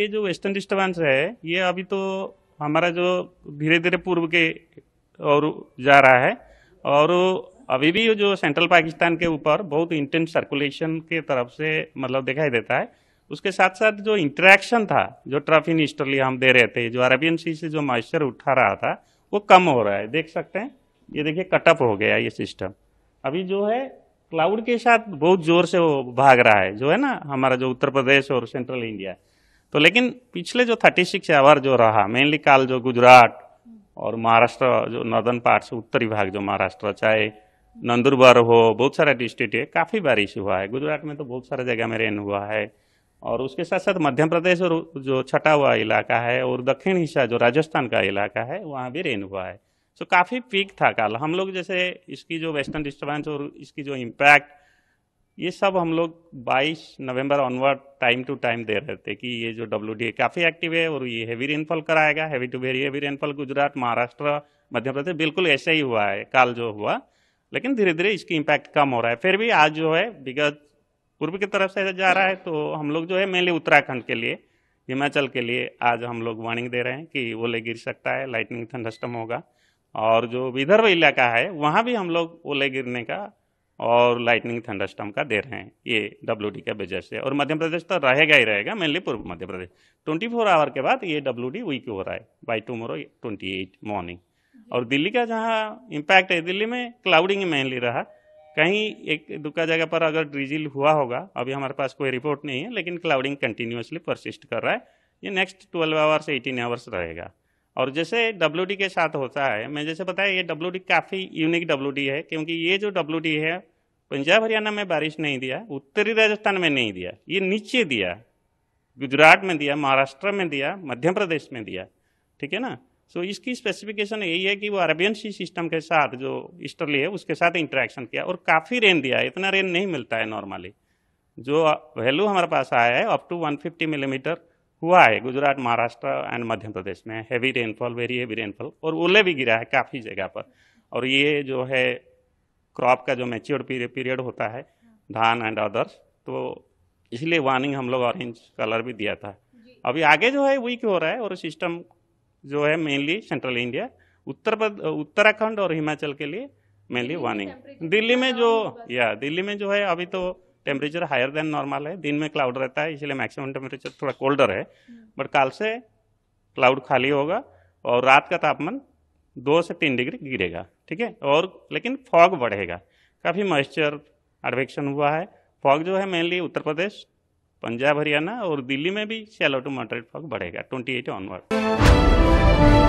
ये जो western disturbance है ये अभी तो हमारा जो धीरे धीरे पूर्व के और जा रहा है और अभी भी जो सेंट्रल पाकिस्तान के ऊपर बहुत इंटेंस सर्कुलेशन के तरफ से मतलब दिखाई देता है उसके साथ साथ जो इंटरेक्शन था जो इन ईस्टरली हम दे रहे थे जो अरेबियन सी से जो मॉइस्चर उठा रहा था वो कम हो रहा है देख सकते हैं ये देखिए कटअप हो गया ये सिस्टम अभी जो है क्लाउड के साथ बहुत जोर से वो भाग रहा है जो है ना हमारा जो उत्तर प्रदेश और सेंट्रल इंडिया तो लेकिन पिछले जो थर्टी सिक्स आवर जो रहा मेनली काल जो गुजरात और महाराष्ट्र जो नॉर्दर्न पार्ट से उत्तरी भाग जो महाराष्ट्र चाहे नंदुरबार हो बहुत सारे डिस्ट्रिक्ट है काफ़ी बारिश हुआ है गुजरात में तो बहुत सारे जगह में रेन हुआ है और उसके साथ साथ मध्य प्रदेश और जो छटा हुआ इलाका है और दक्षिण हिस्सा जो राजस्थान का इलाका है वहाँ भी रेन हुआ है सो काफ़ी पीक था काल हम लोग जैसे इसकी जो वेस्टर्न डिस्टर्बेंस और इसकी जो इम्पैक्ट ये सब हम लोग 22 नवंबर ऑनवर्ड टाइम टू टाइम दे रहे थे कि ये जो डब्ल्यू काफ़ी एक्टिव है और ये हैवी रेनफॉल कराएगा heavy to very heavy rainfall Gujarat Maharashtra Madhya Pradesh बिल्कुल ऐसा ही हुआ है काल जो हुआ लेकिन धीरे धीरे इसकी इम्पैक्ट कम हो रहा है फिर भी आज जो है विगत पूर्व की तरफ से जा रहा है तो हम लोग जो है मेनली उत्तराखंड के लिए हिमाचल के लिए आज हम लोग वार्निंग दे रहे हैं कि ओले गिर सकता है लाइटनिंग थंडस्टम होगा और जो विदर्भ इलाका है वहाँ भी हम लोग ओले गिरने का और लाइटनिंग थंडरस्टम का दे रहे हैं ये डब्ल्यू का वजह से और मध्य प्रदेश तो रहेगा ही रहेगा मेनली पूर्व Madhya Pradesh twenty four hour के बाद ये डब्ल्यू डी वीक हो रहा है by tomorrow twenty eight morning और दिल्ली का जहाँ इम्पैक्ट है दिल्ली में क्लाउडिंग मेनली रहा कहीं एक दुका जगह पर अगर ड्रिजिल हुआ होगा अभी हमारे पास कोई रिपोर्ट नहीं है लेकिन क्लाउडिंग कंटिन्यूसली परसिस्ट कर रहा है ये next twelve hours eighteen hours रहेगा और जैसे डब्ल्यू के साथ होता है मैं जैसे बताया ये डब्ल्यू काफ़ी यूनिक डब्ल्यू है क्योंकि ये जो डब्ल्यू है पंजाब हरियाणा में बारिश नहीं दिया उत्तरी राजस्थान में नहीं दिया ये नीचे दिया गुजरात में दिया महाराष्ट्र में दिया मध्य प्रदेश में दिया ठीक है ना सो so, इसकी स्पेसिफिकेशन यही है कि वो अरबियन सी सिस्टम के साथ जो ईस्टरली है उसके साथ इंटरेक्शन किया और काफ़ी रेन दिया है इतना रेन नहीं मिलता है नॉर्मली जो वैल्यू हमारे पास आया है अप टू 150 मिलीमीटर mm, हुआ है गुजरात महाराष्ट्र एंड मध्य प्रदेश में heavy rainfall very heavy rainfall और ओले भी गिरा है काफ़ी जगह पर और ये जो है क्रॉप का जो मेच्योर पीरियड होता है धान एंड अदर्स तो इसलिए वार्निंग हम लोग ऑरेंज कलर भी दिया था अभी आगे जो है वीक हो रहा है और सिस्टम जो है मेनली सेंट्रल इंडिया उत्तर उत्तराखंड और हिमाचल के लिए मेनली वार्निंग दिल्ली में जो या दिल्ली में जो है अभी तो टेम्परेचर हायर देन नॉर्मल है दिन में क्लाउड रहता है इसलिए मैक्सिमम टेम्परेचर थोड़ा कोल्डर है बट हम्म। कल से क्लाउड खाली होगा और रात का तापमान दो से तीन डिग्री गिरेगा ठीक है और लेकिन फॉग बढ़ेगा काफ़ी मॉइस्चर एडवेक्शन हुआ है फॉग जो है मेनली उत्तर प्रदेश पंजाब हरियाणा और दिल्ली में भी शेलो टू मॉडरेट फॉग बढ़ेगा ट्वेंटी एट ऑनवर्ड